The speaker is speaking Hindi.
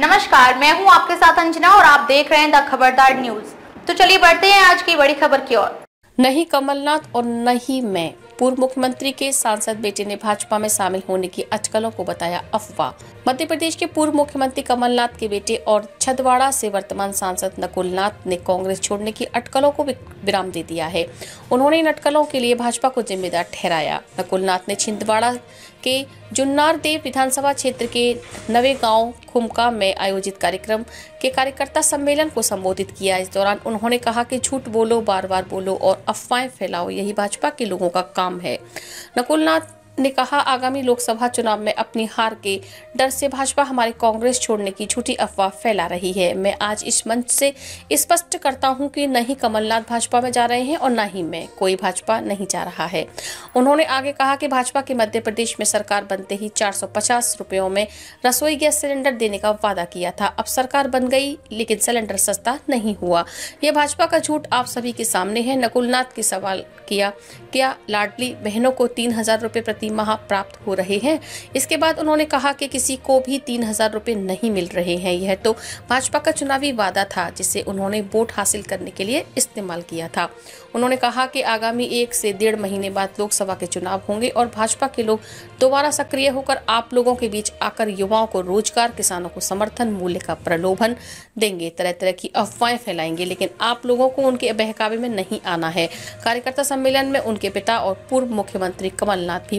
नमस्कार मैं हूं आपके साथ अंजना और आप देख रहे हैं द खबरदार न्यूज तो चलिए बढ़ते हैं आज की बड़ी खबर की ओर नहीं कमलनाथ और नहीं मैं पूर्व मुख्यमंत्री के सांसद बेटे ने भाजपा में शामिल होने की अटकलों को बताया अफवाह मध्य प्रदेश के पूर्व मुख्यमंत्री कमलनाथ के बेटे और छदवाड़ा से वर्तमान सांसद नकुलनाथ ने कांग्रेस छोड़ने की अटकलों को विराम दे दिया है उन्होंने इन अटकलों के लिए भाजपा को जिम्मेदार ठहराया नकुलनाथ ने छिंदवाड़ा के जुन्नार देव विधानसभा क्षेत्र के नवे गांव खुमका में आयोजित कार्यक्रम के कार्यकर्ता सम्मेलन को संबोधित किया इस दौरान उन्होंने कहा कि झूठ बोलो बार बार बोलो और अफवाहें फैलाओ यही भाजपा के लोगों का काम है नकुलनाथ ने कहा आगामी लोकसभा चुनाव में अपनी हार के डर से भाजपा हमारे कांग्रेस छोड़ने की झूठी अफवाह फैला रही है मैं आज इस मंच से स्पष्ट करता हूं कि न ही कमलनाथ भाजपा में जा रहे हैं और न ही मैं कोई भाजपा नहीं जा रहा है उन्होंने आगे कहा कि भाजपा के मध्य प्रदेश में सरकार बनते ही चार रुपयों में रसोई गैस सिलेंडर देने का वादा किया था अब सरकार बन गई लेकिन सिलेंडर सस्ता नहीं हुआ यह भाजपा का झूठ आप सभी के सामने है नकुलनाथ के सवाल किया क्या लाडली बहनों को तीन हजार रुपये प्रति प्रतिमाह प्राप्त हो रहे हैं इसके बाद उन्होंने कहा कि किसी को भी तीन हजार रुपये नहीं मिल रहे हैं यह तो भाजपा का चुनावी वादा था जिसे उन्होंने वोट हासिल करने के लिए इस्तेमाल किया था उन्होंने कहा कि आगामी एक से डेढ़ महीने बाद लोकसभा के चुनाव होंगे और भाजपा के लोग दोबारा सक्रिय होकर आप लोगों के बीच आकर युवाओं को रोजगार किसानों को समर्थन मूल्य का प्रलोभन देंगे तरह तरह की अफवाहें फैलाएंगे लेकिन आप लोगों को उनके बहकावे में नहीं आना है कार्यकर्ता सम्मेलन में उनके पिता और पूर्व मुख्यमंत्री कमलनाथ भी